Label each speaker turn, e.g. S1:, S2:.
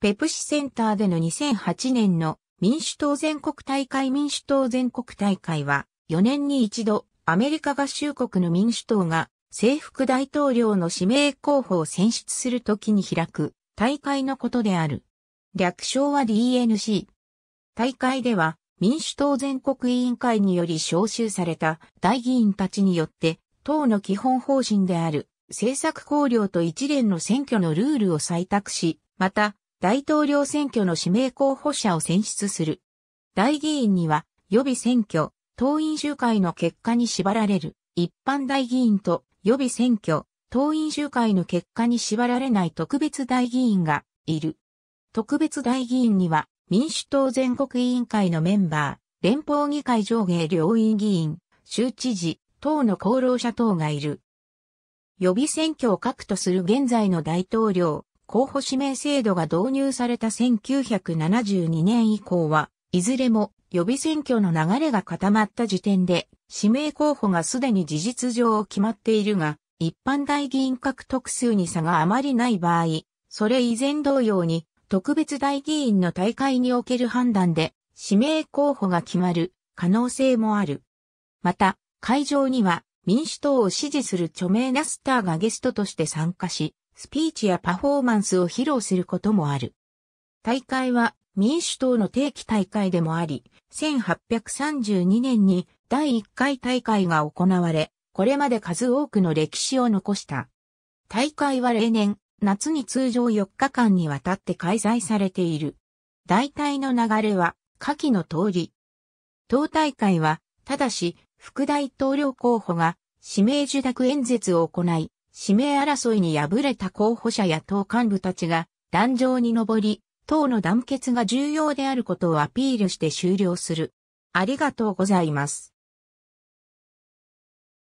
S1: ペプシセンターでの2008年の民主党全国大会民主党全国大会は4年に一度アメリカ合衆国の民主党が制服大統領の指名候補を選出するときに開く大会のことである。略称は DNC。大会では民主党全国委員会により招集された大議員たちによって党の基本方針である政策考慮と一連の選挙のルールを採択し、また大統領選挙の指名候補者を選出する。大議員には予備選挙、党員集会の結果に縛られる。一般大議員と予備選挙、党員集会の結果に縛られない特別大議員がいる。特別大議員には民主党全国委員会のメンバー、連邦議会上下両院議員、州知事、党の功労者等がいる。予備選挙を核とする現在の大統領、候補指名制度が導入された1972年以降は、いずれも予備選挙の流れが固まった時点で、指名候補がすでに事実上決まっているが、一般大議員獲得数に差があまりない場合、それ以前同様に、特別大議員の大会における判断で、指名候補が決まる可能性もある。また、会場には民主党を支持する著名なスターがゲストとして参加し、スピーチやパフォーマンスを披露することもある。大会は民主党の定期大会でもあり、1832年に第1回大会が行われ、これまで数多くの歴史を残した。大会は例年、夏に通常4日間にわたって開催されている。大体の流れは、下記の通り。党大会は、ただし、副大統領候補が指名受諾演説を行い、指名争いに敗れた候補者や党幹部たちが壇上に上り、党の団結が重要であることをアピールして終了する。ありがとうございます。